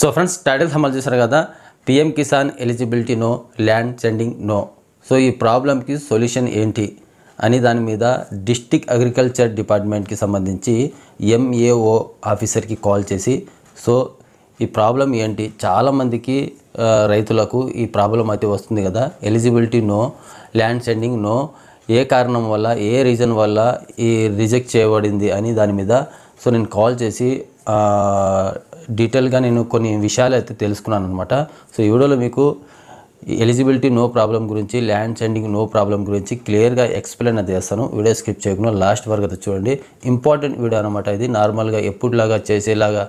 so friends titles అమలు చేశారు కదా PM Kisan eligibility no land sending no so ఈ ప్రాబ్లంకి సొల్యూషన్ ఏంటి అని దాని మీద డిస్టిక్ అగ్రికల్చర్ డిపార్ట్మెంట్కి సంబంధించి ఎంఏఓ ఆఫీసర్కి కాల్ చేసి సో ఈ ప్రాబ్లం ఏంటి చాలామందికి రైతులకు ఈ ప్రాబ్లం అయితే వస్తుంది కదా eligibility no land sending no ఏ కారణం వల్ల ఏ రీజన్ వల్ల ఈ రిజెక్ట్ చేయబడింది అని దాని మీద సో నేను కాల్ చేసి డీటెయిల్గా నేను కొన్ని విషయాలు అయితే తెలుసుకున్నాను అనమాట సో ఈ వీడియోలో మీకు ఎలిజిబిలిటీ నో ప్రాబ్లం గురించి ల్యాండ్ సెండింగ్ నో ప్రాబ్లం గురించి క్లియర్గా ఎక్స్ప్లెయిన్ అది చేస్తాను వీడియో స్కిప్ చేయకుండా లాస్ట్ వరకు అయితే చూడండి ఇంపార్టెంట్ వీడియో అనమాట ఇది నార్మల్గా ఎప్పుడులాగా చేసేలాగా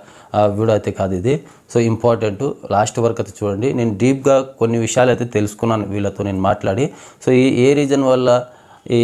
వీడియో అయితే కాదు ఇది సో ఇంపార్టెంట్ లాస్ట్ వరకు అయితే చూడండి నేను డీప్గా కొన్ని విషయాలు అయితే తెలుసుకున్నాను వీళ్ళతో నేను మాట్లాడి సో ఈ ఏ రీజన్ వల్ల ఈ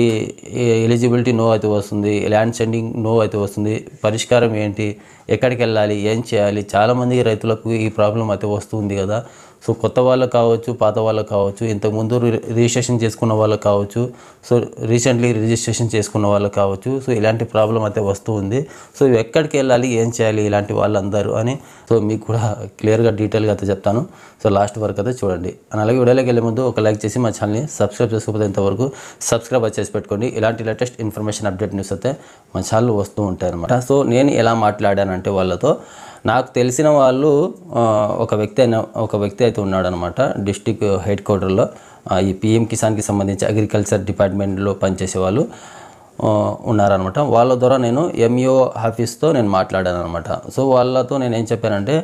ఎలిజిబిలిటీ నో అయితే వస్తుంది ల్యాండ్ సెండింగ్ నో అయితే వస్తుంది పరిష్కారం ఏంటి ఎక్కడికి వెళ్ళాలి ఏం చేయాలి చాలామంది రైతులకు ఈ ప్రాబ్లం అయితే వస్తుంది కదా సో కొత్త వాళ్ళకు కావచ్చు పాత వాళ్ళకు కావచ్చు ఇంతకుముందు రిజిస్ట్రేషన్ చేసుకున్న వాళ్ళకు కావచ్చు సో రీసెంట్లీ రిజిస్ట్రేషన్ చేసుకున్న వాళ్ళకు కావచ్చు సో ఇలాంటి ప్రాబ్లం అయితే వస్తూ ఉంది సో ఎక్కడికి వెళ్ళాలి ఏం చేయాలి ఇలాంటి వాళ్ళందరూ అని సో మీకు కూడా క్లియర్గా డీటెయిల్గా అయితే చెప్తాను సో లాస్ట్ వరకు అయితే చూడండి అలాగే వీడియోలోకి వెళ్ళే ముందు ఒక లైక్ చేసి మా ఛానల్ని సబ్స్క్రైబ్ చేసుకోకపోతే ఇంతవరకు సబ్స్క్రైబ్ చేసి పెట్టుకోండి ఇలాంటి లేటెస్ట్ ఇన్ఫర్మేషన్ అప్డేట్ న్యూస్ అయితే మా ఛానల్ వస్తూ ఉంటాయి అనమాట సో నేను ఎలా మాట్లాడానంటే వాళ్ళతో నాకు తెలిసిన వాళ్ళు ఒక వ్యక్తి అయిన ఒక వ్యక్తి అయితే ఉన్నాడనమాట డిస్టిక్ హెడ్ క్వార్టర్లో ఈ పిఎం కిసాన్కి సంబంధించి అగ్రికల్చర్ డిపార్ట్మెంట్లో పనిచేసే వాళ్ళు ఉన్నారనమాట వాళ్ళ ద్వారా నేను ఎంఈఓ e ఆఫీస్తో నేను మాట్లాడాను అనమాట సో వాళ్ళతో నేను ఏం చెప్పానంటే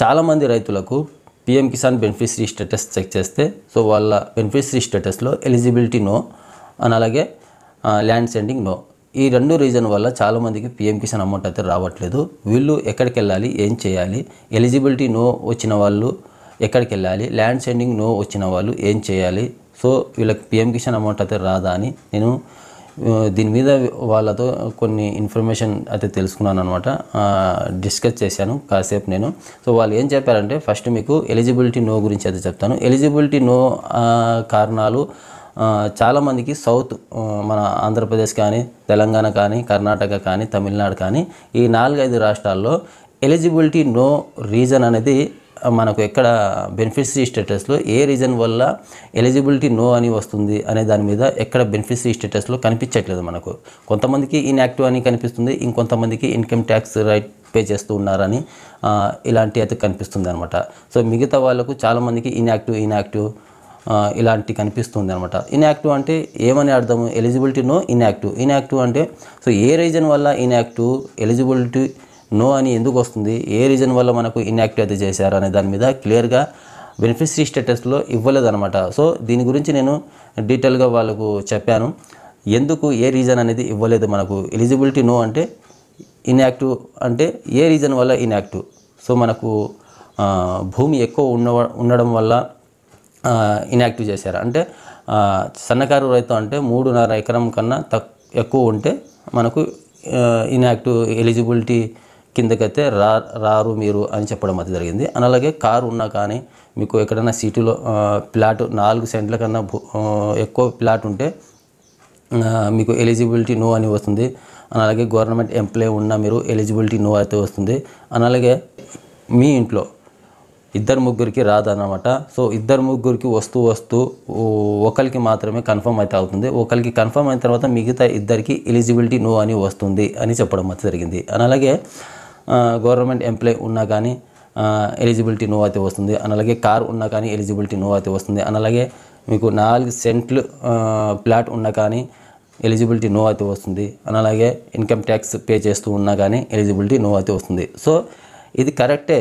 చాలామంది రైతులకు PM Kisan beneficiary status check చేస్తే సో వాళ్ళ బెనిఫిషరీ స్టేటస్లో ఎలిజిబిలిటీ నో అని అలాగే ల్యాండ్ సెండింగ్ నో ఈ రెండు రీజన్ వల్ల చాలామందికి పిఎం కిసాన్ అమౌంట్ అయితే రావట్లేదు వీళ్ళు ఎక్కడికి వెళ్ళాలి ఏం చేయాలి ఎలిజిబిలిటీ నో వచ్చిన వాళ్ళు ఎక్కడికి వెళ్ళాలి ల్యాండ్ సెండింగ్ నో వచ్చిన వాళ్ళు ఏం చేయాలి సో వీళ్ళకి పిఎం కిసాన్ అమౌంట్ అయితే రాదా అని నేను దీని మీద వాళ్ళతో కొన్ని ఇన్ఫర్మేషన్ అయితే తెలుసుకున్నాను అనమాట డిస్కస్ చేశాను కాసేపు నేను సో వాళ్ళు ఏం చెప్పారంటే ఫస్ట్ మీకు ఎలిజిబిలిటీ నో గురించి అయితే చెప్తాను ఎలిజిబిలిటీ నో కారణాలు చాలామందికి సౌత్ మన ఆంధ్రప్రదేశ్ కానీ తెలంగాణ కానీ కర్ణాటక కానీ తమిళనాడు కానీ ఈ నాలుగైదు రాష్ట్రాల్లో ఎలిజిబిలిటీ నో రీజన్ అనేది మనకు ఎక్కడ బెనిఫిషరీ స్టేటస్లో ఏ రీజన్ వల్ల ఎలిజిబిలిటీ నో అని వస్తుంది అనే దాని మీద ఎక్కడ బెనిఫిషరీ స్టేటస్లో కనిపించట్లేదు మనకు కొంతమందికి ఇన్యాక్టివ్ అని కనిపిస్తుంది ఇంకొంతమందికి ఇన్కమ్ ట్యాక్స్ రైట్ పే చేస్తూ ఉన్నారని ఇలాంటి అయితే కనిపిస్తుంది అనమాట సో మిగతా వాళ్ళకు చాలామందికి ఇన్యాక్టివ్ ఇన్యాక్టివ్ ఇలాంటి కనిపిస్తుంది అనమాట ఇన్యాక్టివ్ అంటే ఏమని అర్థం ఎలిజిబిలిటీ నో ఇన్యాక్టివ్ ఇన్యాక్టివ్ అంటే సో ఏ రీజన్ వల్ల ఇన్యాక్టివ్ ఎలిజిబిలిటీ నో అని ఎందుకు వస్తుంది ఏ రీజన్ వల్ల మనకు ఇన్యాక్టివ్ అయితే చేశారు అనే దాని మీద క్లియర్గా బెనిఫిషరీ స్టేటస్లో అనమాట సో దీని గురించి నేను డీటెయిల్గా వాళ్ళకు చెప్పాను ఎందుకు ఏ రీజన్ అనేది ఇవ్వలేదు మనకు ఎలిజిబిలిటీ నో అంటే ఇన్యాక్టివ్ అంటే ఏ రీజన్ వల్ల ఇన్యాక్టివ్ సో మనకు భూమి ఎక్కువ ఉన్న ఉండడం వల్ల ఇన్యాక్టివ్ చేశారు అంటే సన్నకారు రైతు అంటే మూడున్నర ఎకరం కన్నా తక్ ఎక్కువ ఉంటే మనకు ఇన్యాక్టివ్ ఎలిజిబిలిటీ కిందకైతే రా రారు మీరు అని చెప్పడం అది జరిగింది అలాగే కారు ఉన్నా కానీ మీకు ఎక్కడైనా సిటీలో ప్లాట్ నాలుగు సెంట్ల కన్నా ఎక్కువ ప్లాట్ ఉంటే మీకు ఎలిజిబిలిటీ నో అని వస్తుంది అలాగే గవర్నమెంట్ ఎంప్లాయీ ఉన్నా మీరు ఎలిజిబిలిటీ నో అయితే వస్తుంది అలాగే మీ ఇంట్లో ఇద్దరు ముగ్గురికి రాదన్నమాట సో ఇద్దరు ముగ్గురికి వస్తూ వస్తూ ఒకరికి మాత్రమే కన్ఫర్మ్ అయితే అవుతుంది ఒకరికి కన్ఫర్మ్ అయిన తర్వాత మిగతా ఇద్దరికి ఎలిజిబిలిటీ నో అని వస్తుంది అని చెప్పడం అయితే జరిగింది అలాగే గవర్నమెంట్ ఎంప్లాయ్ ఉన్నా కానీ ఎలిజిబిలిటీ నో అయితే వస్తుంది అలాగే కార్ ఉన్నా కానీ ఎలిజిబిలిటీ నో అయితే వస్తుంది అలాగే మీకు నాలుగు సెంట్లు ప్లాట్ ఉన్నా కానీ ఎలిజిబిలిటీ నో అయితే వస్తుంది అలాగే ఇన్కమ్ ట్యాక్స్ పే చేస్తూ ఉన్నా కానీ ఎలిజిబిలిటీ నో అయితే వస్తుంది సో ఇది కరెక్టే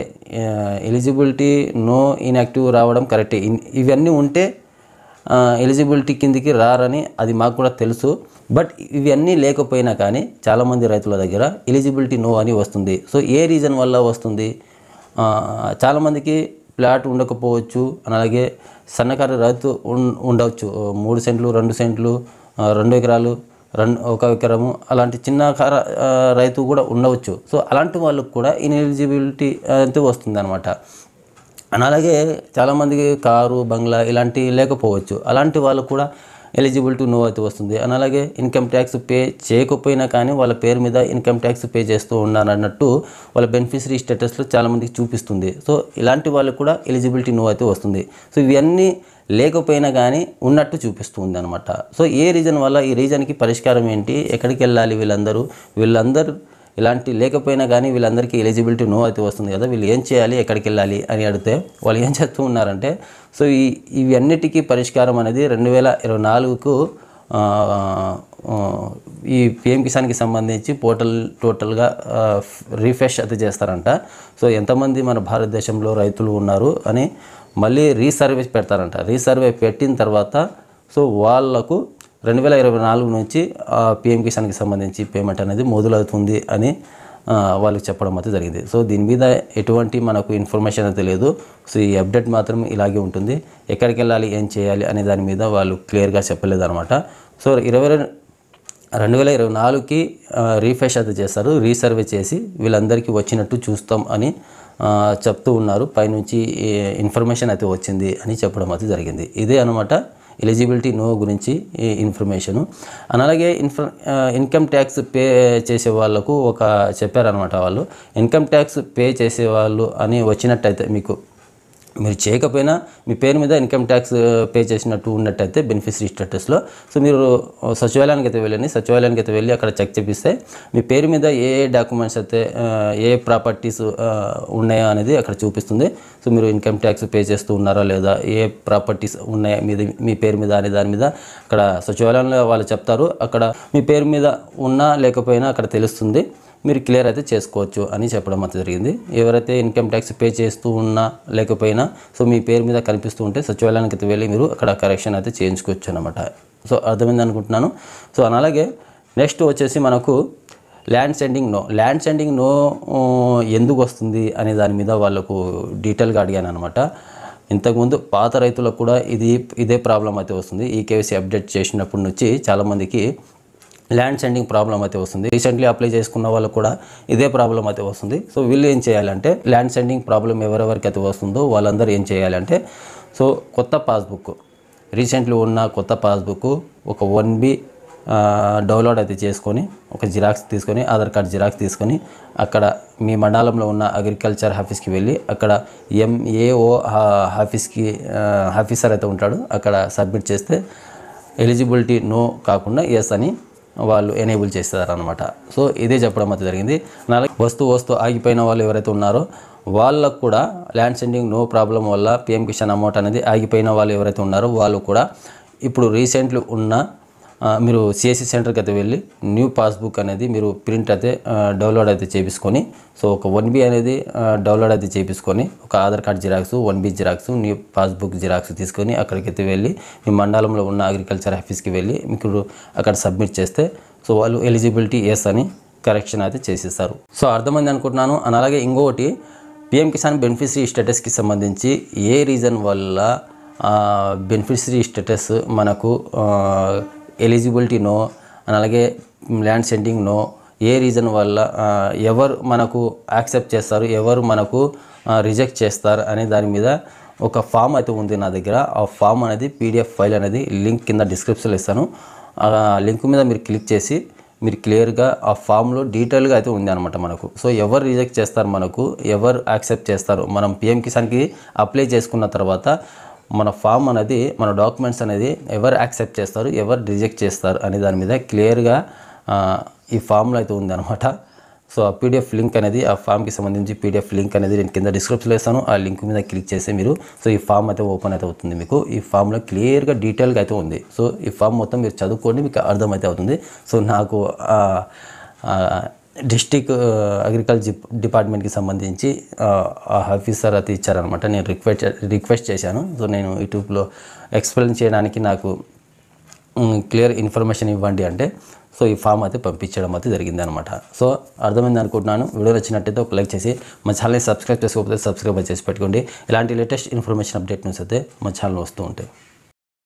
ఎలిజిబిలిటీ నో ఇన్యాక్టివ్ రావడం కరెక్టే ఇవన్నీ ఉంటే ఎలిజిబిలిటీ కిందికి రారని అది మాకు కూడా తెలుసు బట్ ఇవన్నీ లేకపోయినా కానీ చాలామంది రైతుల దగ్గర ఎలిజిబిలిటీ నో అని వస్తుంది సో ఏ రీజన్ వల్ల వస్తుంది చాలామందికి ప్లాట్ ఉండకపోవచ్చు అలాగే సన్నకారు రైతు ఉండవచ్చు మూడు సెంట్లు రెండు సెంట్లు రెండు ఎకరాలు రెండు ఒక ఎకరము అలాంటి చిన్న రైతు కూడా ఉండవచ్చు సో అలాంటి వాళ్ళకు కూడా ఇన్ఎలిజిబిలిటీ అయితే వస్తుంది అనమాట అలాగే చాలామందికి కారు బంగ్లా ఇలాంటివి లేకపోవచ్చు అలాంటి వాళ్ళకు కూడా ఎలిజిబిలిటీ నో అయితే వస్తుంది అలాగే ఇన్కమ్ ట్యాక్స్ పే చేయకపోయినా కానీ వాళ్ళ పేరు మీద ఇన్కమ్ ట్యాక్స్ పే చేస్తూ ఉన్నారన్నట్టు వాళ్ళ బెనిఫిషరీ స్టేటస్లో చాలామందికి చూపిస్తుంది సో ఇలాంటి వాళ్ళకు కూడా ఎలిజిబిలిటీ నో అయితే వస్తుంది సో ఇవన్నీ లేకపోయినా కానీ ఉన్నట్టు చూపిస్తుంది అనమాట సో ఏ రీజన్ వల్ల ఈ రీజన్కి పరిష్కారం ఏంటి ఎక్కడికి వెళ్ళాలి వీళ్ళందరూ వీళ్ళందరూ ఇలాంటి లేకపోయినా కానీ వీళ్ళందరికీ ఎలిజిబిలిటీ నో అయితే వస్తుంది కదా వీళ్ళు ఏం చేయాలి ఎక్కడికి వెళ్ళాలి అని అడిగితే వాళ్ళు ఏం చేస్తూ ఉన్నారంటే సో ఈ ఇవన్నిటికీ పరిష్కారం అనేది రెండు వేల ఇరవై నాలుగుకు ఈ పిఎం కిసాన్కి సంబంధించి పోర్టల్ టోటల్గా రీఫ్రెష్ అయితే చేస్తారంట సో ఎంతమంది మన భారతదేశంలో రైతులు ఉన్నారు అని మళ్ళీ రీసర్వే పెడతారంట రీసర్వే పెట్టిన తర్వాత సో వాళ్లకు రెండు వేల ఇరవై నాలుగు నుంచి పిఎం కిసాన్కి సంబంధించి పేమెంట్ అనేది మొదలవుతుంది అని వాళ్ళకి చెప్పడం అయితే జరిగింది సో దీని మీద ఎటువంటి మనకు ఇన్ఫర్మేషన్ అయితే లేదు సో ఈ అప్డేట్ మాత్రం ఇలాగే ఉంటుంది ఎక్కడికి వెళ్ళాలి ఏం చేయాలి అనే దాని మీద వాళ్ళు క్లియర్గా చెప్పలేదు అనమాట సో ఇరవై రెండు వేల ఇరవై నాలుగుకి రీఫ్రెష్ అయితే చేస్తారు రీసర్వే చేసి వీళ్ళందరికీ వచ్చినట్టు చూస్తాం అని చెప్తూ ఉన్నారు పైనుంచి ఇన్ఫర్మేషన్ అయితే వచ్చింది అని చెప్పడం అయితే జరిగింది ఇదే అనమాట ఎలిజిబిలిటీ నో గురించి ఇన్ఫర్మేషను అలాగే ఇన్ఫర్ ఇన్కమ్ ట్యాక్స్ పే చేసే వాళ్ళకు ఒక చెప్పారనమాట వాళ్ళు ఇన్కమ్ ట్యాక్స్ పే చేసే వాళ్ళు అని వచ్చినట్టయితే మీకు మీరు చేయకపోయినా మీ పేరు మీద ఇన్కమ్ ట్యాక్స్ పే చేసినట్టు ఉన్నట్టయితే బెనిఫిషరీ స్టేటస్లో సో మీరు సచివాలయానికి అయితే వెళ్ళండి సచివాలయానికి అయితే వెళ్ళి అక్కడ చెక్ చేపిస్తే మీ పేరు మీద ఏ ఏ డాక్యుమెంట్స్ అయితే ఏ ప్రాపర్టీస్ ఉన్నాయా అనేది అక్కడ చూపిస్తుంది సో మీరు ఇన్కమ్ ట్యాక్స్ పే చేస్తూ ఉన్నారా లేదా ఏ ప్రాపర్టీస్ ఉన్నాయా మీది మీ పేరు మీద అనే దాని మీద అక్కడ సచివాలయంలో వాళ్ళు చెప్తారు అక్కడ మీ పేరు మీద ఉన్నా లేకపోయినా అక్కడ తెలుస్తుంది మీరు క్లియర్ అయితే చేసుకోవచ్చు అని చెప్పడం అయితే జరిగింది ఎవరైతే ఇన్కమ్ ట్యాక్స్ పే చేస్తూ ఉన్నా లేకపోయినా సో మీ పేరు మీద కనిపిస్తూ ఉంటే సచివాలయానికి అయితే వెళ్ళి మీరు అక్కడ కరెక్షన్ అయితే చేయించుకోవచ్చు అనమాట సో అర్థమైంది అనుకుంటున్నాను సో అలాగే నెక్స్ట్ వచ్చేసి మనకు land sending no land sending no ఎందుకు వస్తుంది అనే దాని మీద వాళ్ళకు డీటెయిల్గా అడిగాను అనమాట ఇంతకుముందు పాత రైతులకు కూడా ఇది ఇదే ప్రాబ్లం అయితే వస్తుంది ఈ కేవీసీ అప్డేట్ చేసినప్పటి నుంచి చాలామందికి ల్యాండ్ సెండింగ్ ప్రాబ్లం అయితే వస్తుంది రీసెంట్లీ అప్లై చేసుకున్న వాళ్ళకు కూడా ఇదే ప్రాబ్లం అయితే వస్తుంది సో వీళ్ళు ఏం చేయాలంటే ల్యాండ్ సెండింగ్ ప్రాబ్లం ఎవరెవరికి అయితే వస్తుందో వాళ్ళందరూ ఏం చేయాలంటే సో కొత్త పాస్బుక్ రీసెంట్లీ ఉన్న కొత్త పాస్బుక్ ఒక వన్ బీ డౌన్లోడ్ అయితే చేసుకొని ఒక జిరాక్స్ తీసుకొని ఆధార్ కార్డ్ జిరాక్స్ తీసుకొని అక్కడ మీ మండలంలో ఉన్న అగ్రికల్చర్ ఆఫీస్కి వెళ్ళి అక్కడ ఎంఏఓ ఆఫీస్కి ఆఫీసర్ అయితే ఉంటాడు అక్కడ సబ్మిట్ చేస్తే ఎలిజిబిలిటీ నో కాకుండా ఎస్ అని వాళ్ళు ఎనేబుల్ చేస్తారనమాట సో ఇదే చెప్పడం అయితే జరిగింది అలాగే వస్తు వస్తు ఆగిపోయిన వాళ్ళు ఎవరైతే ఉన్నారో వాళ్ళకు కూడా ల్యాండ్ సెండింగ్ నో ప్రాబ్లం వల్ల పిఎం కిషన్ అమౌంట్ అనేది ఆగిపోయిన వాళ్ళు ఎవరైతే ఉన్నారో వాళ్ళు కూడా ఇప్పుడు రీసెంట్లు ఉన్న మీరు సిఎస్సి e సెంటర్కి అయితే వెళ్ళి న్యూ పాస్బుక్ అనేది మీరు ప్రింట్ అయితే డౌన్లోడ్ అయితే చేపించుకొని సో ఒక వన్ బి అనేది డౌన్లోడ్ అయితే చేపించుకొని ఒక Aadhaar card xerox one B xerox new passbook xerox తీసుకొని అక్కడికి అయితే వెళ్ళి మీ మండలంలో ఉన్న అగ్రికల్చర్ ఆఫీస్కి వెళ్ళి మీకు అక్కడ సబ్మిట్ చేస్తే సో వాళ్ళు ఎలిజిబిలిటీ ఎస్ అని కరెక్షన్ అయితే చేసేస్తారు సో అర్థమైంది అనుకుంటున్నాను అలాగే ఇంకొకటి పిఎం కిసాన్ బెనిఫిషరీ స్టేటస్కి సంబంధించి ఏ రీజన్ వల్ల బెనిఫిషరీ స్టేటస్ మనకు ఎలిజిబిలిటీనో అలాగే ల్యాండ్ సెండింగ్నో ఏ రీజన్ వల్ల ఎవరు మనకు యాక్సెప్ట్ చేస్తారు ఎవరు మనకు రిజెక్ట్ చేస్తారు అనే దాని మీద ఒక ఫామ్ అయితే ఉంది నా దగ్గర ఆ ఫామ్ అనేది పీడిఎఫ్ ఫైల్ అనేది లింక్ కింద డిస్క్రిప్షన్లో ఇస్తాను ఆ లింక్ మీద మీరు క్లిక్ చేసి మీరు క్లియర్గా ఆ ఫామ్లో డీటెయిల్గా అయితే ఉంది అనమాట మనకు సో ఎవరు రిజెక్ట్ చేస్తారు మనకు ఎవరు యాక్సెప్ట్ చేస్తారు మనం పిఎం కిసాన్కి అప్లై చేసుకున్న తర్వాత మన ఫామ్ అనేది మన డాక్యుమెంట్స్ అనేది ఎవరు యాక్సెప్ట్ చేస్తారు ఎవరు రిజెక్ట్ చేస్తారు అనే దాని మీద క్లియర్గా ఈ ఫామ్లో అయితే ఉందన్నమాట సో ఆ పీడిఎఫ్ లింక్ అనేది ఆ ఫామ్కి సంబంధించి పీడిఎఫ్ లింక్ అనేది నేను కింద డిస్క్రిప్షన్లో వేస్తాను ఆ లింక్ మీద క్లిక్ చేస్తే మీరు సో ఈ ఫామ్ అయితే ఓపెన్ అయితే అవుతుంది మీకు ఈ ఫామ్లో క్లియర్గా డీటెయిల్గా అయితే ఉంది సో ఈ ఫామ్ మొత్తం మీరు చదువుకోండి మీకు అర్థమైతే అవుతుంది సో నాకు డిస్టిక్ అగ్రికల్చర్ డిపార్ట్మెంట్కి సంబంధించి ఆ ఆఫీసర్ అది ఇచ్చారనమాట నేను రిక్వెస్ట్ రిక్వెస్ట్ చేశాను సో నేను యూట్యూబ్లో ఎక్స్ప్లెయిన్ చేయడానికి నాకు క్లియర్ ఇన్ఫర్మేషన్ ఇవ్వండి అంటే సో ఈ ఫామ్ అయితే పంపించడం అయితే అనమాట సో అర్థమైంది అనుకుంటున్నాను వీడియో నచ్చినట్టయితే ఒక లైక్ చేసి మా ఛానల్ని సబ్స్క్రైబ్ చేసుకోకపోతే సబ్స్క్రైబ్ చేసి పెట్టుకోండి ఇలాంటి లేటెస్ట్ ఇన్ఫర్మేషన్ అప్డేట్ న్యూస్ అయితే మా ఛానల్ వస్తూ ఉంటాయి